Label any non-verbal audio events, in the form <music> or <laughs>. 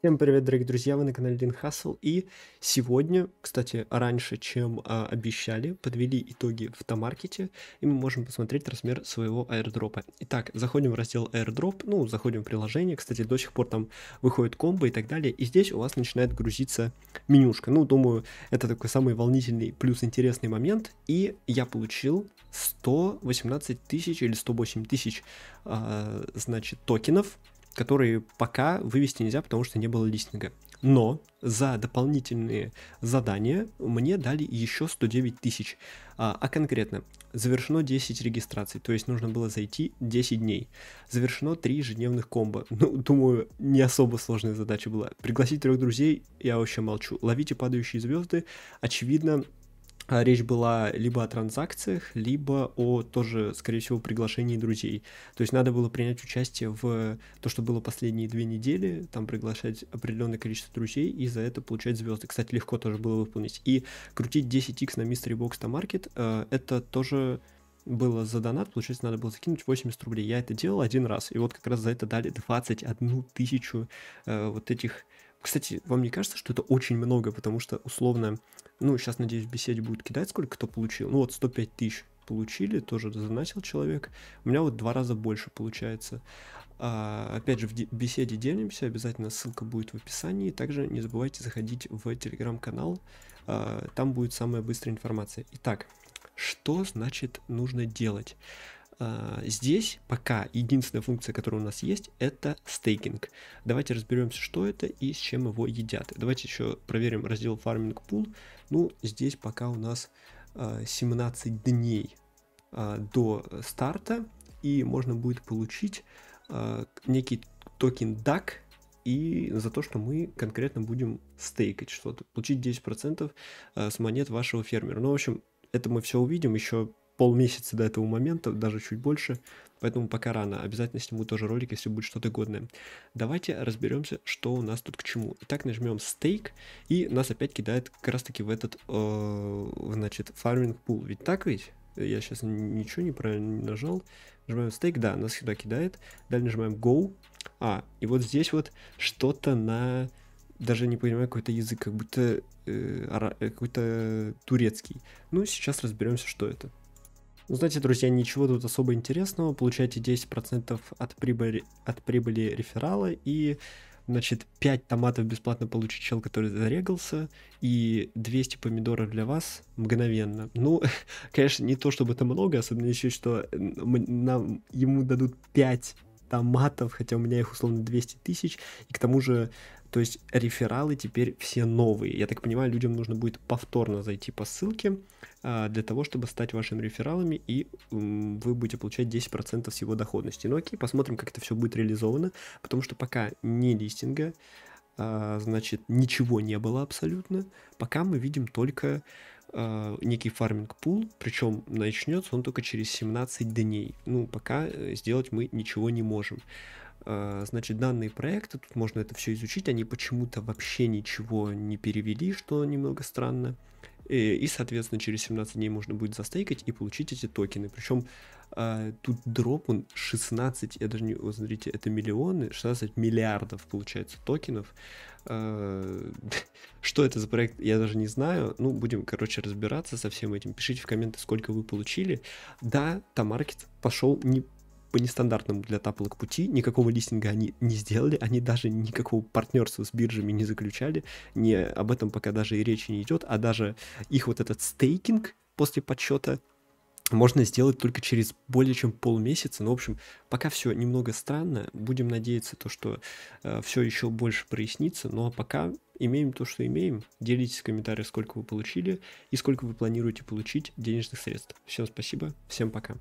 Всем привет, дорогие друзья, вы на канале Дин Хасл, и сегодня, кстати, раньше, чем а, обещали, подвели итоги в Тамаркете, и мы можем посмотреть размер своего аирдропа. Итак, заходим в раздел airdrop, ну, заходим в приложение, кстати, до сих пор там выходит комбо и так далее, и здесь у вас начинает грузиться менюшка. Ну, думаю, это такой самый волнительный плюс интересный момент, и я получил 118 тысяч или 108 тысяч, а, значит, токенов, которые пока вывести нельзя, потому что не было листинга. Но за дополнительные задания мне дали еще 109 тысяч. А, а конкретно, завершено 10 регистраций, то есть нужно было зайти 10 дней. Завершено 3 ежедневных комбо. <laughs> Ну, думаю, не особо сложная задача была. Пригласить трех друзей, я вообще молчу. Ловите падающие звезды, очевидно, а, речь была либо о транзакциях, либо о тоже, скорее всего, приглашении друзей. То есть надо было принять участие в то, что было последние две недели, там приглашать определенное количество друзей и за это получать звезды. Кстати, легко тоже было выполнить. И крутить 10x на Mystery Box на Market, э, это тоже было за донат, получается, надо было закинуть 80 рублей. Я это делал один раз, и вот как раз за это дали 21 тысячу э, вот этих... Кстати, вам не кажется, что это очень много, потому что, условно, ну, сейчас, надеюсь, беседе будет кидать, сколько кто получил. Ну, вот 105 тысяч получили, тоже заначил человек. У меня вот два раза больше получается. А, опять же, в беседе делимся, обязательно ссылка будет в описании. Также не забывайте заходить в телеграм-канал, а, там будет самая быстрая информация. Итак, что значит нужно делать? А, здесь пока единственная функция, которая у нас есть, это стейкинг. Давайте разберемся, что это и с чем его едят. Давайте еще проверим раздел фарминг пул. Ну, здесь пока у нас 17 а, дней а, до старта, и можно будет получить некий токен DAC, и за то, что мы конкретно будем стейкать что-то, получить 10% с монет вашего фермера. Ну, в общем, это мы все увидим еще полмесяца до этого момента, даже чуть больше, поэтому пока рано. Обязательно сниму тоже ролик, если будет что-то годное. Давайте разберемся, что у нас тут к чему. Итак, нажмем стейк, и нас опять кидает как раз таки в этот, э, значит, фарминг пул. Ведь так ведь? Я сейчас ничего неправильно не нажал. Нажимаем стейк, да, нас сюда кидает. Далее нажимаем go. А, и вот здесь вот что-то на... Даже не понимаю какой-то язык, как будто э, э какой-то турецкий. Ну, сейчас разберемся, что это. Ну, знаете, друзья, ничего тут особо интересного. Получаете 10% от прибыли, от прибыли реферала и, значит, 5 томатов бесплатно получит чел, который зарегался, и 200 помидоров для вас мгновенно. Ну, <laughs> конечно, не то чтобы это много, особенно если что нам, ему дадут 5 томатов, хотя у меня их условно 200 тысяч, и к тому же то есть рефералы теперь все новые. Я так понимаю, людям нужно будет повторно зайти по ссылке а, для того, чтобы стать вашими рефералами, и вы будете получать 10% всего доходности. Ну окей, посмотрим, как это все будет реализовано, потому что пока не листинга, а, значит, ничего не было абсолютно. Пока мы видим только а, некий фарминг пул, причем начнется он только через 17 дней. Ну, пока э, сделать мы ничего не можем. А, значит, данные проекты, тут можно это все изучить, они почему-то вообще ничего не перевели, что немного странно. И, э, и, соответственно, через 17 дней можно будет застейкать и получить эти токены. Причем а, тут дроп, он 16, я даже не, вот смотрите, это миллионы, 16 миллиардов, получается, токенов. А, <laughs> что это за проект, я даже не знаю. Ну, будем, короче, разбираться со всем этим. Пишите в комменты, сколько вы получили. Да, Тамаркет пошел не по нестандартному для таплок пути, никакого листинга они не сделали, они даже никакого партнерства с биржами не заключали, не, об этом пока даже и речи не идет, а даже их вот этот стейкинг после подсчета можно сделать только через более чем полмесяца. Ну, в общем, пока все немного странно. Будем надеяться, то, что э, все еще больше прояснится. Но ну, а пока имеем то, что имеем. Делитесь в комментариях, сколько вы получили и сколько вы планируете получить денежных средств. Всем спасибо, всем пока.